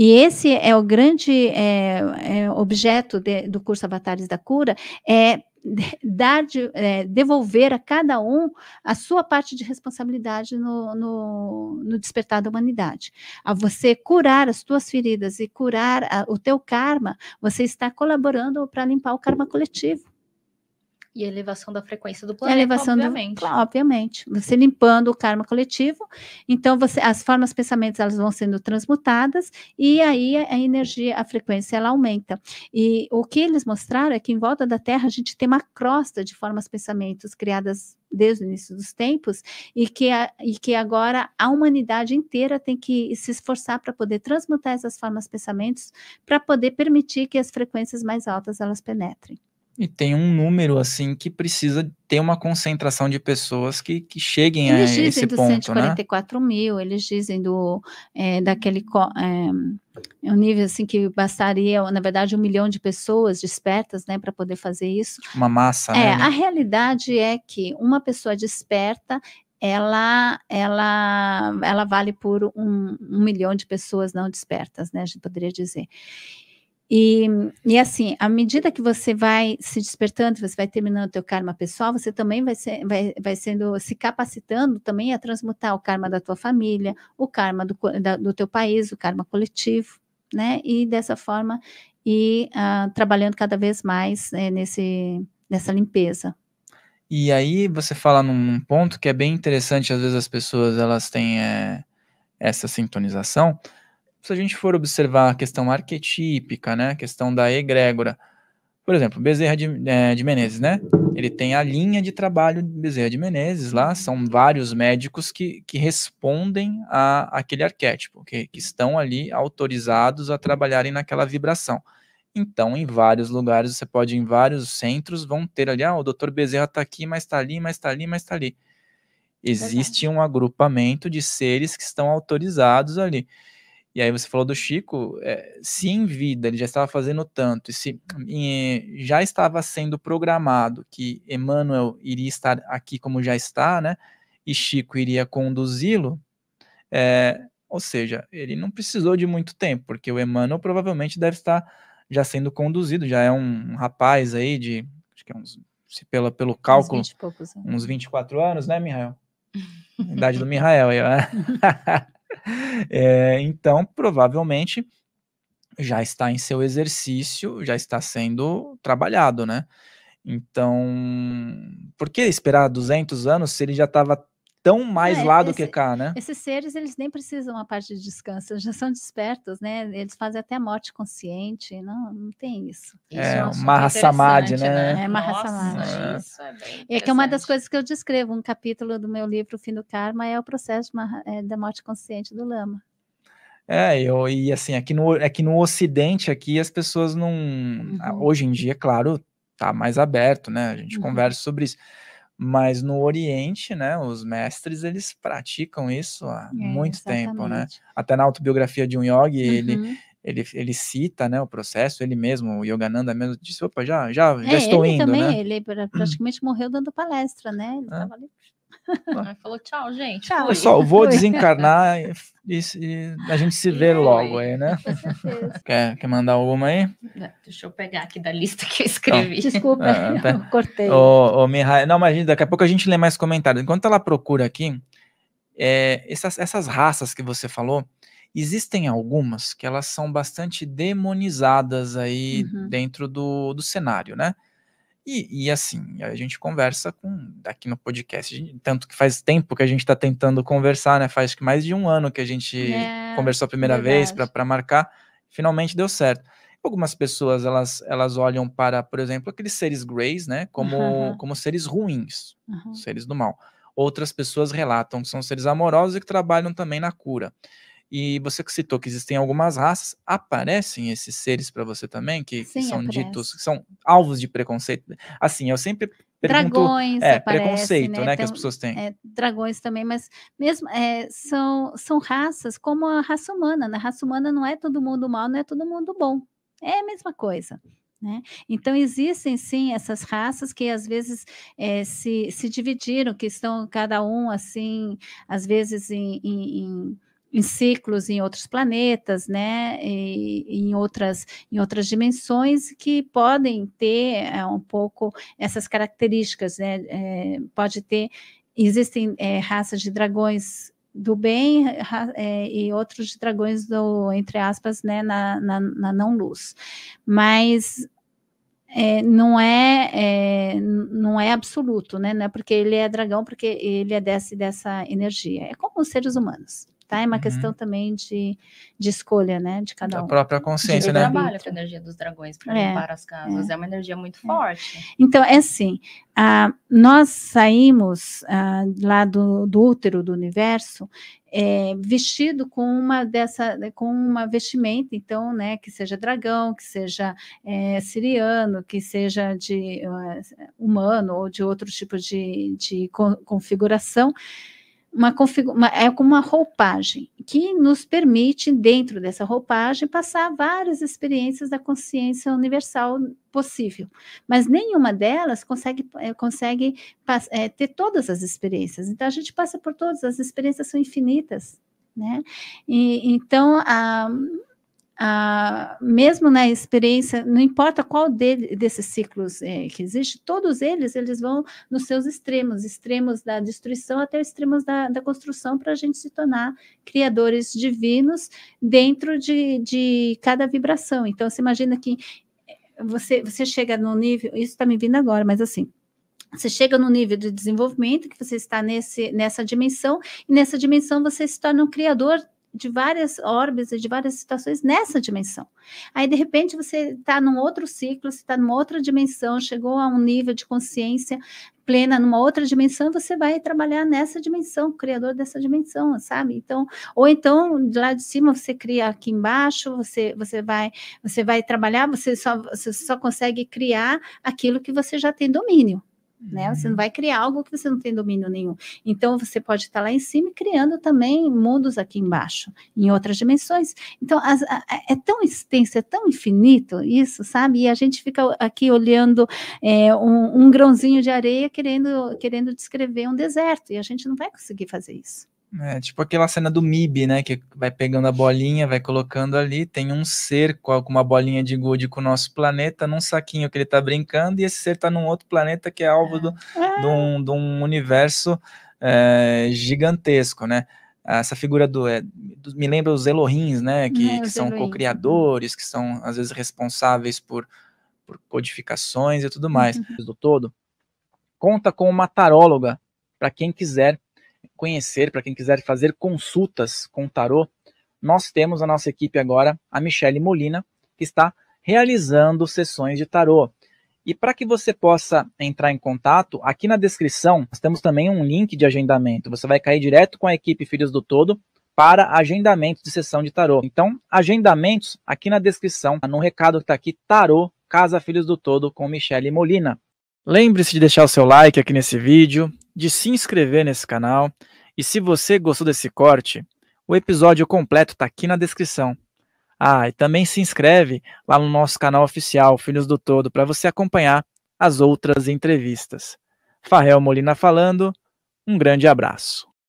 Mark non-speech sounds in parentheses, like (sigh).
E esse é o grande é, é, objeto de, do curso Avatares da Cura, é (laughs) dar de, é, devolver a cada um a sua parte de responsabilidade no, no, no, despertar da humanidade. A você curar as suas feridas e curar a, o teu karma, você está colaborando para limpar o karma coletivo. E a elevação da frequência do planeta, elevação obviamente. Do, obviamente. Você limpando o karma coletivo, então você, as formas, pensamentos, elas vão sendo transmutadas e aí a energia, a frequência, ela aumenta. E o que eles mostraram é que em volta da Terra a gente tem uma crosta de formas, pensamentos criadas desde o início dos tempos e que, a, e que agora a humanidade inteira tem que se esforçar para poder transmutar essas formas pensamentos para poder permitir que as frequências mais altas elas penetrem. E tem um número, assim, que precisa ter uma concentração de pessoas que, que cheguem eles a esse ponto, Eles dizem dos 144 mil, eles dizem do, é, daquele... É, é, um nível, assim, que bastaria, na verdade, um milhão de pessoas despertas, né, para poder fazer isso. Uma massa, é, né? A realidade é que uma pessoa desperta, ela, ela, ela vale por um, um milhão de pessoas não despertas, né, a gente poderia dizer. E, e assim, à medida que você vai se despertando, você vai terminando o teu karma pessoal, você também vai, ser, vai, vai sendo, se capacitando também a transmutar o karma da tua família, o karma do, da, do teu país, o karma coletivo, né? E dessa forma, e uh, trabalhando cada vez mais eh, nesse, nessa limpeza. E aí você fala num, num, ponto que é bem interessante, às vezes as pessoas elas têm é, essa sintonização, se a gente for observar a questão arquetípica, né, a questão da egrégora, por exemplo, Bezerra de, é, de, Menezes, né? Ele tem a linha de trabalho de Bezerra de Menezes lá, são vários médicos que, que respondem a aquele arquétipo, que, que estão ali autorizados a trabalharem naquela vibração. Então, em vários lugares, você pode, em vários centros, vão ter ali, ah, o doutor Bezerra está aqui, mas está ali, mas está ali, mas está ali. Existe um agrupamento de seres que estão autorizados ali. E aí você falou do Chico, é, se em vida ele já estava fazendo tanto, e se e já estava sendo programado que Emmanuel iria estar aqui como já está, né? E Chico iria conduzi-lo, é, ou seja, ele não precisou de muito tempo, porque o Emmanuel provavelmente deve estar já sendo conduzido, já é um rapaz aí de, acho que é uns, se pela, pelo cálculo, uns, 20 poucos, né? uns 24 anos, né, Mihael? (laughs) Idade do Mihael, aí, né? (laughs) (laughs) É, então, provavelmente já está em seu exercício, já está sendo trabalhado, né? Então, por que esperar 200 anos se ele já estava estão mais é, lá do que cá, né? Esses seres, eles nem precisam a parte de descanso, eles já são despertos, né? Eles fazem até a morte consciente, não, não tem isso. é, é Marra Samadhi, né? né? É, Marra Samadhi. é É que é uma das coisas que eu descrevo, um capítulo do meu livro, O Fim do Karma, é o processo é, da morte consciente do Lama. É, eu, e assim, aqui no, aqui no Ocidente, aqui as pessoas não. Uhum. Hoje em dia, claro, tá mais aberto, né? A gente uhum. conversa sobre isso. Mas no Oriente, né, os mestres eles praticam isso há é, muito exatamente. tempo, né? Até na autobiografia de um yogi, uhum. ele, ele, ele cita, né, o processo, ele mesmo, o Yogananda mesmo disse, opa, já, já, é, já estou ele indo, também, né? Ele uhum. praticamente morreu dando palestra, né? Ele ali ah. Falou tchau, gente. Tchau. Pessoal, vou desencarnar e, e, a gente se vê logo aí, né? Quer, quer mandar alguma aí? Deixa eu pegar aqui da lista que eu escrevi. Então, Desculpa, ah, (laughs) tá. eu cortei. Ô, ô, não, mas daqui a pouco a gente lê mais comentários. Enquanto ela procura aqui, é, essas, essas raças que você falou, existem algumas que elas são bastante demonizadas aí uhum. dentro do, do cenário, né? E, e, assim, a gente conversa com aqui no podcast, tanto que faz tempo que a gente está tentando conversar, né? Faz mais de um ano que a gente é, conversou a primeira verdade. vez para marcar, finalmente deu certo. Algumas pessoas elas, elas olham para, por exemplo, aqueles seres greys, né? Como, uhum. como seres ruins, uhum. seres do mal. Outras pessoas relatam que são seres amorosos e que trabalham também na cura. E você que citou que existem algumas raças, aparecem esses seres para você também, que, Sim, que são aparece. ditos, que são alvos de preconceito. Assim, eu sempre pergunto, dragões é, aparece, preconceito, né, né que as pessoas têm. É, dragões também, mas mesmo é, são são raças como a raça humana, na né? raça humana não é todo mundo mal, não é todo mundo bom. É a mesma coisa. Né? Então, existem sim essas raças que às vezes é, se, se dividiram, que estão cada um assim, às vezes em, em em ciclos em outros planetas, né, e, em outras em outras dimensões que podem ter é, um pouco essas características, né, é, pode ter existem é, raças de dragões do bem e outros de dragões do entre aspas, né, na, na, na não luz, mas é, não é, é, não é absoluto, né? Não é porque ele é dragão, porque ele é desse, dessa energia. É como os seres humanos tá? É uma uhum. questão também de, de escolha, né? De cada um. A própria consciência, né? trabalha com a energia dos dragões para é, limpar as casas. É. é uma energia muito é. forte. Então, é assim, ah, nós saímos lá do, do útero do universo é, vestido com uma dessa com uma vestimenta então né que seja dragão que seja é, siriano que seja de uh, humano ou de outro tipo de, de configuração uma, uma, é como uma roupagem que nos permite, dentro dessa roupagem, passar várias experiências da consciência universal possível. Mas nenhuma delas consegue, é, consegue é, ter todas as experiências. Então, a gente passa por todas, as experiências são infinitas. Né? E, então, a, ah, mesmo na né, experiência, não importa qual dele, desses ciclos é, que existe, todos eles, eles vão nos seus extremos, extremos da destruição até extremos da, da construção, para a gente se tornar criadores divinos dentro de, de cada vibração. Então, você imagina que é, você, você chega no nível, isso está me vindo agora, mas assim, você chega no nível de desenvolvimento que você está nesse, nessa dimensão, e nessa dimensão você se torna um criador de várias órbitas, de várias situações nessa dimensão. Aí, de repente, você está num outro ciclo, você está numa outra dimensão, chegou a um nível de consciência plena numa outra dimensão, você vai trabalhar nessa dimensão, criador dessa dimensão, sabe? Então, ou então de lá de cima você cria aqui embaixo, você você vai você vai trabalhar, você só você só consegue criar aquilo que você já tem domínio né? Você não uhum. vai criar algo que você não tem domínio nenhum. Então você pode estar lá em cima criando também mundos aqui embaixo, em outras dimensões. Então as, a, é tão extenso, é tão infinito isso, sabe? E a gente fica aqui olhando é, um, um grãozinho de areia querendo querendo descrever um deserto e a gente não vai conseguir fazer isso. É, tipo aquela cena do MIB, né? Que vai pegando a bolinha, vai colocando ali. Tem um ser com uma bolinha de gude com o nosso planeta, num saquinho que ele tá brincando, e esse ser tá num outro planeta que é alvo do, é. De, um, universo é, gigantesco, né? Essa figura do, é, do, Me lembra os Elohims, né? Que, é, que são co-criadores, que são às vezes responsáveis por, por codificações e tudo mais uhum. do todo. Conta com uma taróloga para quem quiser conhecer, para quem quiser fazer consultas com tarô, nós temos a nossa equipe agora, a Michele Molina, que está realizando sessões de tarô. E para que você possa entrar em contato, aqui na descrição nós temos também um link de agendamento. Você vai cair direto com a equipe Filhos do Todo para agendamento de sessão de tarô. Então, agendamentos aqui na descrição, no recado que está aqui, tarô Casa Filhos do Todo com Michele Molina. Lembre-se de deixar o seu like aqui nesse vídeo, de se inscrever nesse canal e se você gostou desse corte, o episódio completo está aqui na descrição. Ah, e também se inscreve lá no nosso canal oficial Filhos do Todo para você acompanhar as outras entrevistas. Farrell Molina falando, um grande abraço.